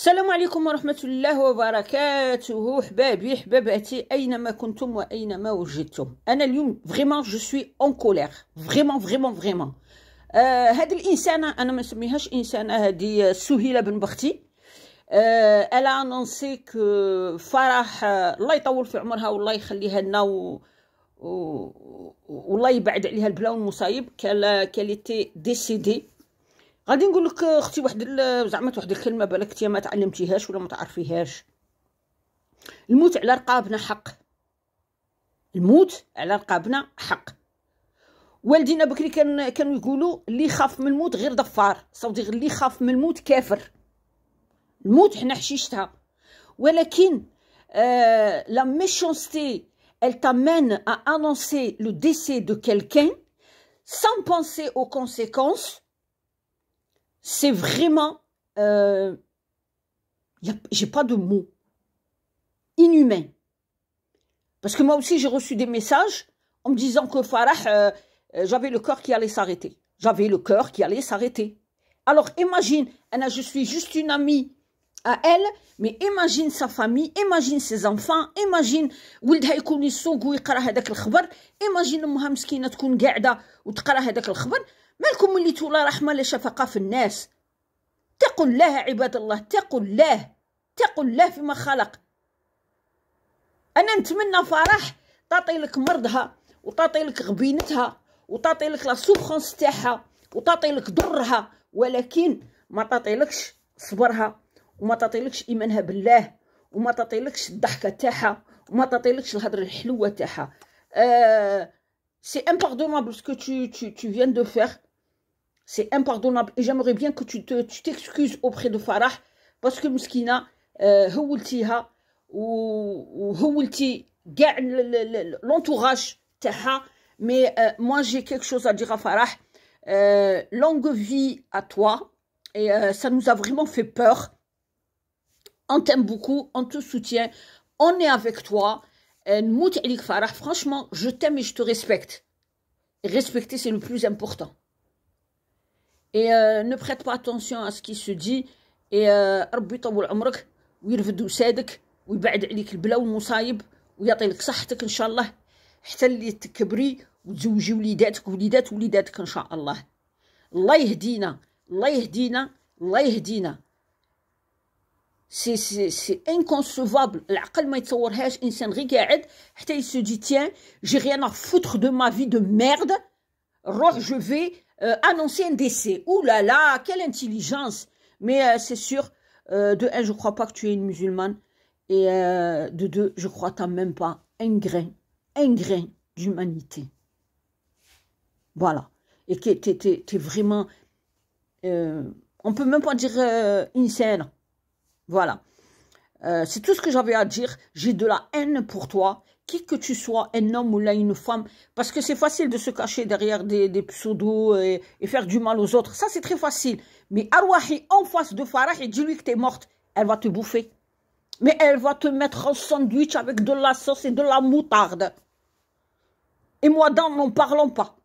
السلام عليكم ورحمة الله وبركاته حبابي حباباتي أينما كنتم وأينما وجدتم أنا اليوم فريمون جو سوي أون كولير فريمون فريمون فريمون آه هاد الإنسانة أنا ما نسميهاش إنسانة هادي سهيلة بن بختي آه ألا أنونسيك فرح الله يطول في عمرها والله يخليها لنا و... و... والله يبعد عليها البلاء والمصايب كالي كاليتي ديسيدي غادي نقول لك اختي واحد زعما واحد الكلمه بالك انت ما تعلمتيهاش ولا ما تعرفيهاش الموت على رقابنا حق الموت على رقابنا حق والدينا بكري كان كانوا يقولوا اللي خاف من الموت غير ضفار صوتي غير اللي خاف من الموت كافر الموت حنا حشيشتها ولكن لا ميشونستي ال تامن ا انونسي لو ديسي دو quelqu'un سان بونسي او كونسيكونس C'est vraiment, euh, j'ai pas de mots, inhumain. Parce que moi aussi, j'ai reçu des messages en me disant que Farah, euh, euh, j'avais le cœur qui allait s'arrêter. J'avais le cœur qui allait s'arrêter. Alors imagine, je suis juste une amie à elle, mais imagine sa famille, imagine ses enfants, imagine imagine مالكم وليتوا لا رحمة لا شفقة في الناس اتقوا الله عباد الله اتقوا الله اتقوا الله فيما خلق أنا نتمنى فرح تعطي لك مرضها وتعطي لك غبينتها وتعطي لك لا سوفخونس تاعها وتعطي لك ضرها ولكن ما تعطيلكش صبرها وما تعطيلكش ايمانها بالله وما تعطيلكش الضحكه تاعها وما تعطيلكش الهضره الحلوه تاعها أه سي امباردونابل سكو تو تو tu فيان دو فير C'est impardonnable. Et j'aimerais bien que tu t'excuses te, tu auprès de Farah parce que Mouskina, euh, l'entourage mais euh, moi j'ai quelque chose à dire à Farah euh, longue vie à toi et ça nous a vraiment fait peur on t'aime beaucoup on te soutient on est avec toi Farah franchement je t'aime et je te respecte respecter c'est le plus important et euh, ne prête pas attention à ce qui se dit et ربي euh, يطول عمرك ويرفد وسادك ويبعد عليك البلا والمصايب ويعطي لك صحتك ان شاء الله حتى اللي تكبري وتزوجي وليداتك وليدات وليداتك ان شاء الله الله يهدينا الله يهدينا الله يهدينا سي سي سي انكونسيفابل العقل ما يتصورهاش انسان غير قاعد حتى يسو دي تيان جي غيان فوتر دو ما في دو ميرد روح جو في Euh, annoncer un décès. Ouh là là, quelle intelligence Mais euh, c'est sûr, euh, de un, je ne crois pas que tu es une musulmane. Et de deux, je crois t'as même pas un grain, un grain d'humanité. Voilà. Et que tu es, vraiment... on peut même pas dire une scène, Voilà. c'est tout ce que j'avais à dire. J'ai de la haine pour toi qui que tu sois, un homme ou là une femme, parce que c'est facile de se cacher derrière des, pseudos et, faire du mal aux autres. Ça, c'est très facile. Mais Arwahi, en face de Farah, et dit lui que tu es morte, elle va te bouffer. Mais elle va te mettre en sandwich avec de la sauce et de la moutarde. Et moi, dans, n'en parlons pas.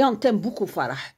Et on t'aime beaucoup, Farah.